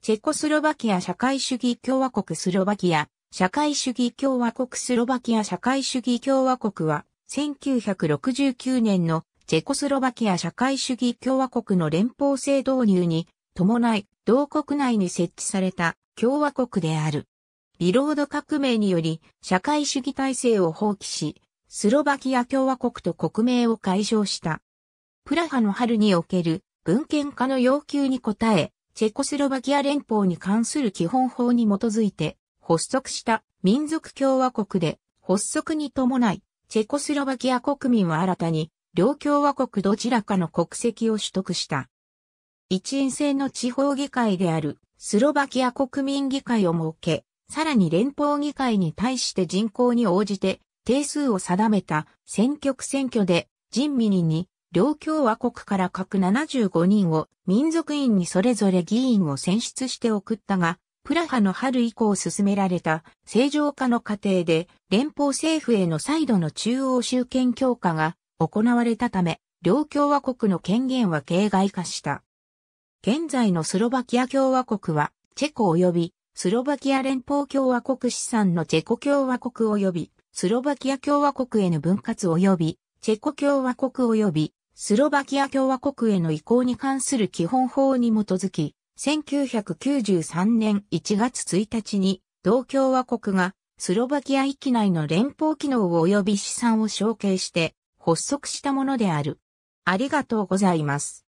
チェコスロバキア社会主義共和国スロバキア、社会主義共和国スロバキア社会主義共和国は、1969年のチェコスロバキア社会主義共和国の連邦制導入に伴い、同国内に設置された共和国である。ビロード革命により、社会主義体制を放棄し、スロバキア共和国と国名を解消した。プラハの春における文献化の要求に応え、チェコスロバキア連邦に関する基本法に基づいて発足した民族共和国で発足に伴い、チェコスロバキア国民は新たに両共和国どちらかの国籍を取得した。一員制の地方議会であるスロバキア国民議会を設け、さらに連邦議会に対して人口に応じて定数を定めた選挙区選挙で人民に両共和国から各75人を民族院にそれぞれ議員を選出して送ったが、プラハの春以降進められた正常化の過程で連邦政府への再度の中央集権強化が行われたため、両共和国の権限は形骸化した。現在のスロバキア共和国は、チェコ及びスロバキア連邦共和国資産のチェコ共和国及びスロバキア共和国への分割及びチェコ共和国及びスロバキア共和国への移行に関する基本法に基づき、1993年1月1日に、同共和国がスロバキア域内の連邦機能及び資産を承継して発足したものである。ありがとうございます。